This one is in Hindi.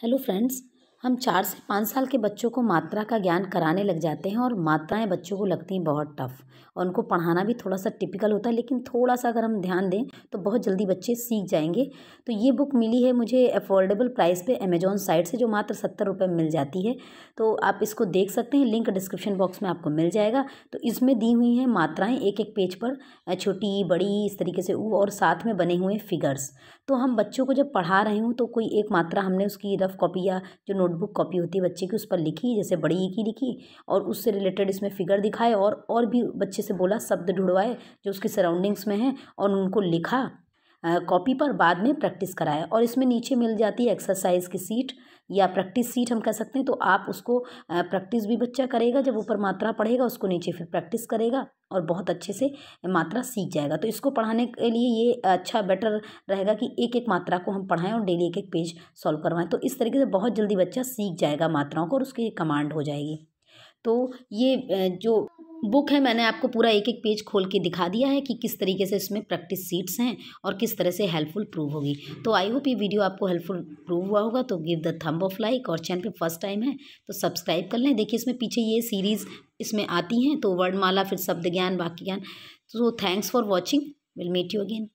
hello friends हम चार से पाँच साल के बच्चों को मात्रा का ज्ञान कराने लग जाते हैं और मात्राएं बच्चों को लगती हैं बहुत टफ और उनको पढ़ाना भी थोड़ा सा टिपिकल होता है लेकिन थोड़ा सा अगर हम ध्यान दें तो बहुत जल्दी बच्चे सीख जाएंगे तो ये बुक मिली है मुझे अफोर्डेबल प्राइस पे अमेजोन साइट से जो मात्र सत्तर रुपये मिल जाती है तो आप इसको देख सकते हैं लिंक डिस्क्रिप्शन बॉक्स में आपको मिल जाएगा तो इसमें दी हुई हैं मात्राएँ एक एक पेज पर छोटी बड़ी इस तरीके से और साथ में बने हुए फिगर्स तो हम बच्चों को जब पढ़ा रहे हूँ तो कोई एक मात्रा हमने उसकी रफ़ कॉपी या जो नोट नोटबुक कॉपी होती है बच्चे की उस पर लिखी जैसे बड़ी e की लिखी और उससे रिलेटेड इसमें फिगर दिखाए और और भी बच्चे से बोला शब्द ढूंढवाए जो उसकी सराउंडिंग्स में हैं और उनको लिखा कॉपी पर बाद में प्रैक्टिस कराए और इसमें नीचे मिल जाती है एक्सरसाइज की सीट या प्रैक्टिस सीट हम कह सकते हैं तो आप उसको प्रैक्टिस भी बच्चा करेगा जब ऊपर मात्रा पढ़ेगा उसको नीचे फिर प्रैक्टिस करेगा और बहुत अच्छे से मात्रा सीख जाएगा तो इसको पढ़ाने के लिए ये अच्छा बेटर रहेगा कि एक एक मात्रा को हम पढ़ाएं और डेली एक एक पेज सॉल्व करवाएं तो इस तरीके से बहुत जल्दी बच्चा सीख जाएगा मात्राओं को और उसकी कमांड हो जाएगी तो ये जो बुक है मैंने आपको पूरा एक एक पेज खोल के दिखा दिया है कि किस तरीके से इसमें प्रैक्टिस सीट्स हैं और किस तरह से हेल्पफुल प्रूव होगी तो आई होप ये वीडियो आपको हेल्पफुल प्रूव हुआ होगा तो give the thumb of like और चैनल पे फर्स्ट टाइम है तो सब्सक्राइब कर लें देखिए इसमें पीछे ये सीरीज़ इसमें आती हैं तो वर्णमाला फिर शब्द ज्ञान वाक्य ज्ञान तो thanks for watching will meet you again